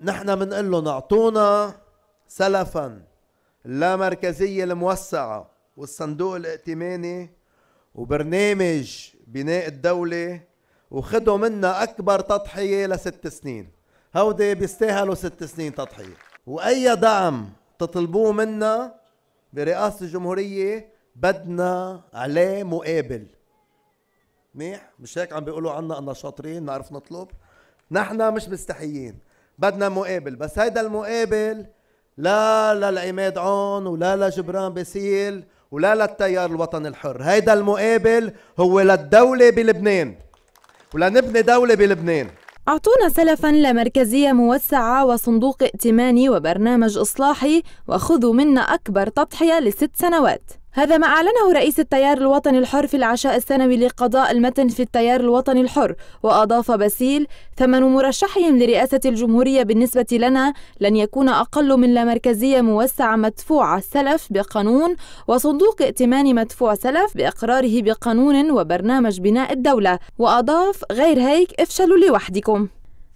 نحن بنقول لهم اعطونا سلفا اللامركزية الموسعة والصندوق الائتماني وبرنامج بناء الدولة وخدوا منا أكبر تضحية لست سنين هودي بيستاهلوا ست سنين تضحية وأي دعم تطلبوه منا برئاسة الجمهورية بدنا عليه مقابل منيح مش هيك عم بيقولوا عنا أننا شاطرين نعرف نطلب نحن مش مستحيين بدنا مقابل بس هيدا المقابل لا للعماد عون ولا لجبران باسيل ولا للتيار الوطني الحر هيدا المقابل هو للدولة بلبنان ولنبني دولة بلبنان أعطونا سلفا لمركزية موسعة وصندوق ائتماني وبرنامج إصلاحي وخذوا منا أكبر تضحية لست سنوات هذا ما أعلنه رئيس التيار الوطني الحر في العشاء السنوي لقضاء المتن في التيار الوطني الحر وأضاف باسيل ثمن مرشحهم لرئاسة الجمهورية بالنسبة لنا لن يكون أقل من لا مركزية موسعة مدفوعة سلف بقانون وصندوق ائتمان مدفوع سلف بإقراره بقانون وبرنامج بناء الدولة وأضاف غير هيك افشلوا لوحدكم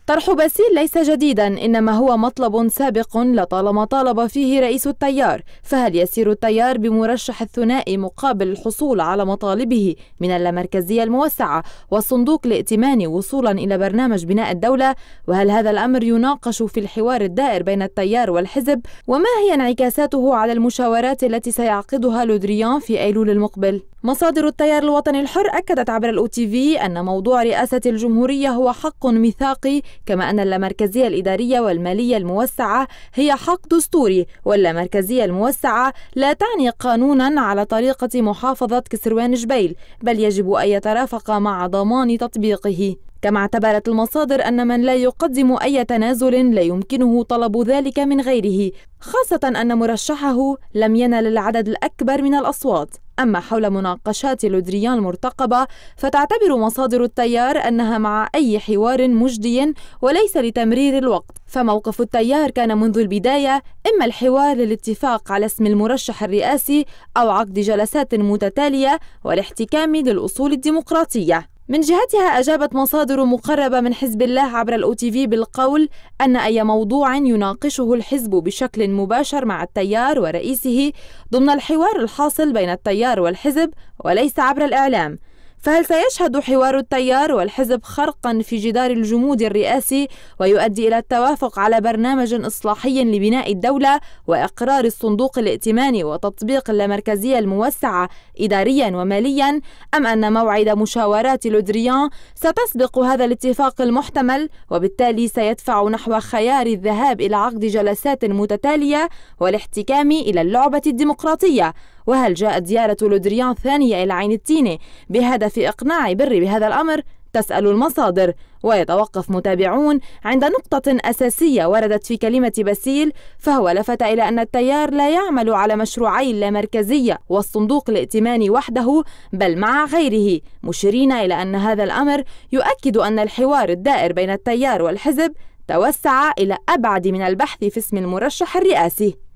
طرح باسيل ليس جديدا إنما هو مطلب سابق لطالما طالب فيه رئيس التيار فهل يسير التيار بمرشح الثنائي مقابل الحصول على مطالبه من اللامركزية الموسعة والصندوق الائتماني وصولا إلى برنامج بناء الدولة وهل هذا الأمر يناقش في الحوار الدائر بين التيار والحزب وما هي انعكاساته على المشاورات التي سيعقدها لودريان في أيلول المقبل؟ مصادر التيار الوطني الحر أكدت عبر الأو تي في أن موضوع رئاسة الجمهورية هو حق ميثاقي كما أن اللامركزية الإدارية والمالية الموسعة هي حق دستوري واللامركزية الموسعة لا تعني قانونا على طريقة محافظة كسروان جبيل بل يجب أن يترافق مع ضمان تطبيقه كما اعتبرت المصادر أن من لا يقدم أي تنازل لا يمكنه طلب ذلك من غيره خاصة أن مرشحه لم ينل العدد الأكبر من الأصوات أما حول مناقشات لودريان المرتقبة فتعتبر مصادر التيار أنها مع أي حوار مجدي وليس لتمرير الوقت فموقف التيار كان منذ البداية إما الحوار للاتفاق على اسم المرشح الرئاسي أو عقد جلسات متتالية والاحتكام للأصول الديمقراطية من جهتها أجابت مصادر مقربة من حزب الله عبر الأو تي في بالقول أن أي موضوع يناقشه الحزب بشكل مباشر مع التيار ورئيسه ضمن الحوار الحاصل بين التيار والحزب وليس عبر الإعلام فهل سيشهد حوار التيار والحزب خرقا في جدار الجمود الرئاسي ويؤدي إلى التوافق على برنامج إصلاحي لبناء الدولة وإقرار الصندوق الائتماني وتطبيق اللامركزية الموسعة إداريا وماليا أم أن موعد مشاورات لودريان ستسبق هذا الاتفاق المحتمل وبالتالي سيدفع نحو خيار الذهاب إلى عقد جلسات متتالية والاحتكام إلى اللعبة الديمقراطية وهل جاءت زيارة لودريان ثانية إلى عين التينة بهدف إقناع بري بهذا الأمر؟ تسأل المصادر ويتوقف متابعون عند نقطة أساسية وردت في كلمة باسيل فهو لفت إلى أن التيار لا يعمل على مشروعي اللامركزية والصندوق الائتماني وحده بل مع غيره مشيرين إلى أن هذا الأمر يؤكد أن الحوار الدائر بين التيار والحزب توسع إلى أبعد من البحث في اسم المرشح الرئاسي